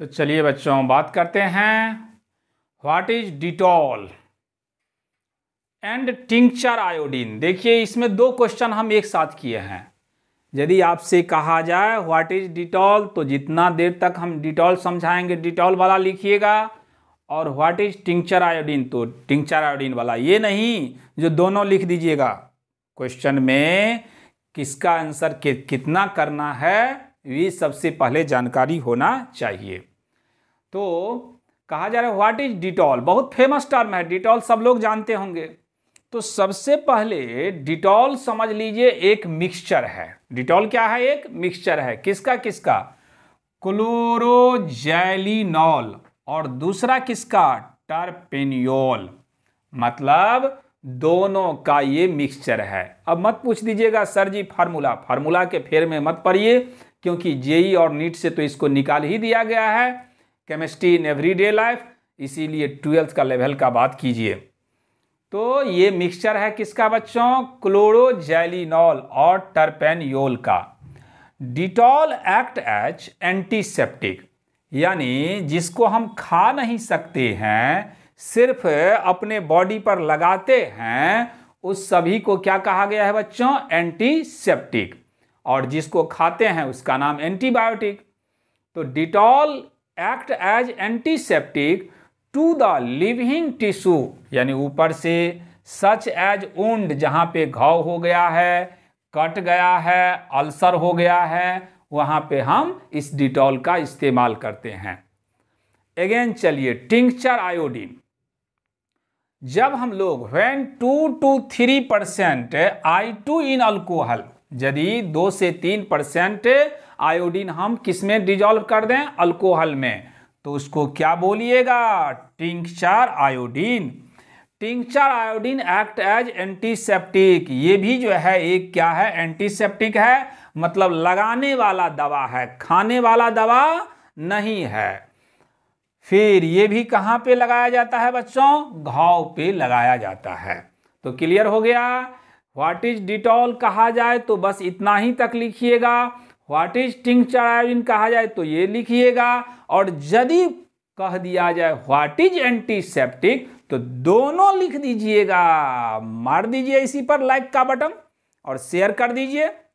तो चलिए बच्चों बात करते हैं what is Dettol and tincture iodine देखिए इसमें दो क्वेश्चन हम एक साथ किए हैं यदि आपसे कहा जाए व्हाट इज डिटॉल तो जितना देर तक हम डिटॉल समझाएंगे डिटॉल वाला लिखिएगा और व्हाट इज टिंक्चर आयोडीन तो टिंक्चर आयोडीन वाला ये नहीं जो दोनों लिख दीजिएगा क्वेश्चन में किसका आंसर कि, कितना करना है ये सबसे पहले जानकारी होना चाहिए तो कहा जा रहा है व्हाट इज डिटॉल बहुत फेमस टर्म है डिटॉल सब लोग जानते होंगे तो सबसे पहले डिटॉल समझ लीजिए एक मिक्सचर है डिटॉल क्या है एक मिक्सचर है किसका किसका क्लोरोजैलिनॉल और दूसरा किसका टर्पेनियोल मतलब दोनों का ये मिक्सचर है अब मत पूछ दीजिएगा सर जी फार्मूला फार्मूला के फेर में मत पड़िए क्योंकि जेई और नीट से तो इसको निकाल ही दिया गया है केमिस्ट्री इन एवरीडे लाइफ इसीलिए ट्वेल्थ का लेवल का बात कीजिए तो ये मिक्सचर है किसका बच्चों क्लोरोजैलिनॉल और टर्पेनियोल का डिटॉल एक्ट एच एंटीसेप्टिक यानी जिसको हम खा नहीं सकते हैं सिर्फ अपने बॉडी पर लगाते हैं उस सभी को क्या कहा गया है बच्चों एंटीसेप्टिक और जिसको खाते हैं उसका नाम एंटीबायोटिक तो Dettol act as antiseptic to the living tissue यानी ऊपर से सच एज ऊंड जहाँ पे घाव हो गया है कट गया है अल्सर हो गया है वहाँ पे हम इस डिटॉल का इस्तेमाल करते हैं अगेन चलिए टिंक्चर आयोडीन जब हम लोग when two to three percent I two in alcohol यदि दो से तीन परसेंट आयोडीन हम किसमें डिजॉल्व कर दें अल्कोहल में तो उसको क्या बोलिएगा tincture iodine tincture iodine act as antiseptic ये भी जो है एक क्या है एंटीसेप्टिक है मतलब लगाने वाला दवा है खाने वाला दवा नहीं है फिर ये भी कहाँ पे लगाया जाता है बच्चों घाव पे लगाया जाता है तो क्लियर हो गया व्हाट इज डिटॉल कहा जाए तो बस इतना ही तक लिखिएगा व्हाट इज टिंक्चर आयोडीन कहा जाए तो ये लिखिएगा और यदि कह दिया जाए व्हाट इज एंटीसेप्टिक तो दोनों लिख दीजिएगा मार दीजिए इसी पर लाइक का बटन और शेयर कर दीजिए